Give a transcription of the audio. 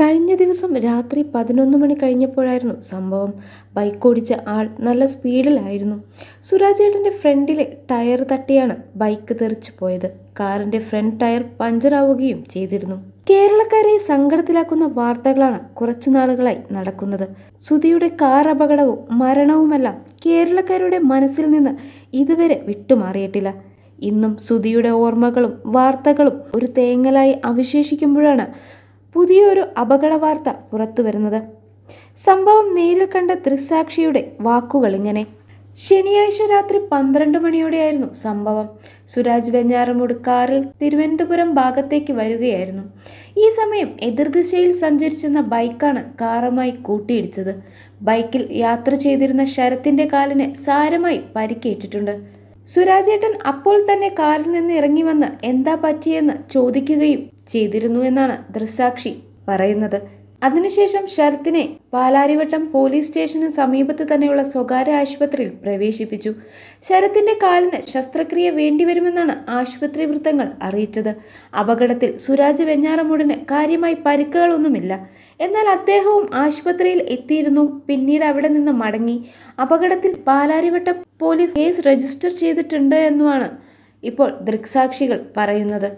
കഴിഞ്ഞ ദിവസം രാത്രി പതിനൊന്ന് മണി കഴിഞ്ഞപ്പോഴായിരുന്നു സംഭവം ബൈക്ക് ഓടിച്ച ആൾ നല്ല സ്പീഡിലായിരുന്നു സുരാജേട്ടൻ്റെ ഫ്രണ്ടിലെ ടയർ തട്ടിയാണ് ബൈക്ക് തെറിച്ചു പോയത് കാറിൻ്റെ ഫ്രണ്ട് ടയർ പഞ്ചറാവുകയും ചെയ്തിരുന്നു കേരളക്കാരെ സങ്കടത്തിലാക്കുന്ന വാർത്തകളാണ് കുറച്ചു നാളുകളായി നടക്കുന്നത് സുധിയുടെ കാർ അപകടവും മരണവുമെല്ലാം കേരളക്കാരുടെ മനസ്സിൽ നിന്ന് ഇതുവരെ വിട്ടുമാറിയിട്ടില്ല ഇന്നും സുധിയുടെ ഓർമ്മകളും വാർത്തകളും ഒരു തേങ്ങലായി അവശേഷിക്കുമ്പോഴാണ് പുതിയൊരു അപകടവാർത്ത വരുന്നത് സംഭവം നേരിൽ കണ്ട ത്രിസാക്ഷിയുടെ വാക്കുകൾ ഇങ്ങനെ ശനിയാഴ്ച രാത്രി പന്ത്രണ്ട് മണിയോടെയായിരുന്നു സംഭവം സുരാജ് വെഞ്ഞാറമൂട് കാറിൽ തിരുവനന്തപുരം ഭാഗത്തേക്ക് വരികയായിരുന്നു ഈ സമയം എതിർദിശയിൽ സഞ്ചരിച്ചിരുന്ന ബൈക്കാണ് കാറുമായി കൂട്ടിയിടിച്ചത് ബൈക്കിൽ യാത്ര ചെയ്തിരുന്ന ശരത്തിൻ്റെ കാലിന് സാരമായി പരിക്കേറ്റിട്ടുണ്ട് സുരാജേട്ടൻ അപ്പോൾ തന്നെ കാറിൽ നിന്ന് ഇറങ്ങി വന്ന് എന്താ പറ്റിയെന്ന് ചോദിക്കുകയും ചെയ്തിരുന്നു എന്നാണ് ദൃസാക്ഷി പറയുന്നത് അതിനുശേഷം ശരത്തിനെ പാലാരിവട്ടം പോലീസ് സ്റ്റേഷന് സമീപത്ത് തന്നെയുള്ള സ്വകാര്യ ആശുപത്രിയിൽ പ്രവേശിപ്പിച്ചു ശരത്തിന്റെ കാലിന് ശസ്ത്രക്രിയ വേണ്ടിവരുമെന്നാണ് ആശുപത്രി വൃത്തങ്ങൾ അറിയിച്ചത് അപകടത്തിൽ സുരാജ് വെഞ്ഞാറമൂടിന് കാര്യമായി പരിക്കുകളൊന്നുമില്ല എന്നാൽ അദ്ദേഹവും ആശുപത്രിയിൽ എത്തിയിരുന്നു പിന്നീട് അവിടെ നിന്ന് മടങ്ങി അപകടത്തിൽ പാലാരിവട്ടം പോലീസ് കേസ് രജിസ്റ്റർ ചെയ്തിട്ടുണ്ട് എന്നുമാണ് ഇപ്പോൾ ദൃക്സാക്ഷികൾ പറയുന്നത്